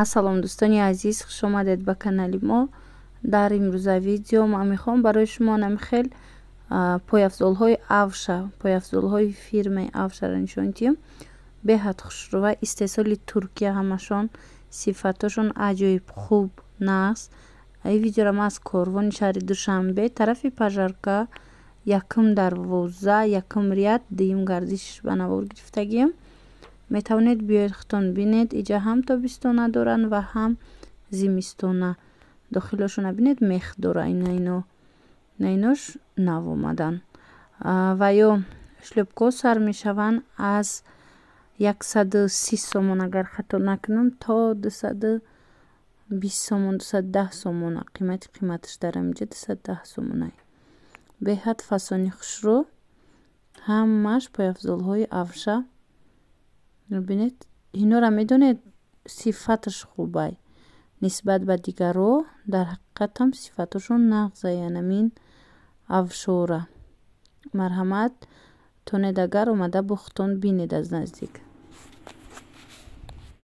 ассалом дӯстони азиз хушомадед ба канали мо дар имрӯза видео ман мехоҳам барои шумо намихел пойафзолҳои авша пойафзолҳои фирмаи авшаро нишон диҳем беҳад хушрува истеҳсоли туркия ҳамашон сифатҳошон аҷоиб хуб нағз ин видеоро ман аз корвони шаҳри душанбе тарафи пажарка якум дарвоза якум ряд дуюм гардиш ба навор гирифтагием метавонед биёедхтон бинед иҷа ҳам тобистона доранд ва ҳам зимистона дохилошона бинед мех дора инаино наинош нав омадан ва ё шлёпко сар мешаванд аз яксаду си сомон агар хато накунам то дусаду бис сомон дусаду даҳ сомона қимати қиматаш дарам иҷа дусаду даҳ сомона беҳад фасони хушрӯ ҳамааш пойафзолҳои авша бинед инора медонед сифаташ хубай нисбат ба дигаро дар ҳақиқат ҳам сифаташон нағза янамин авшора марҳамат тонед агар омада бохтон бинед аз наздик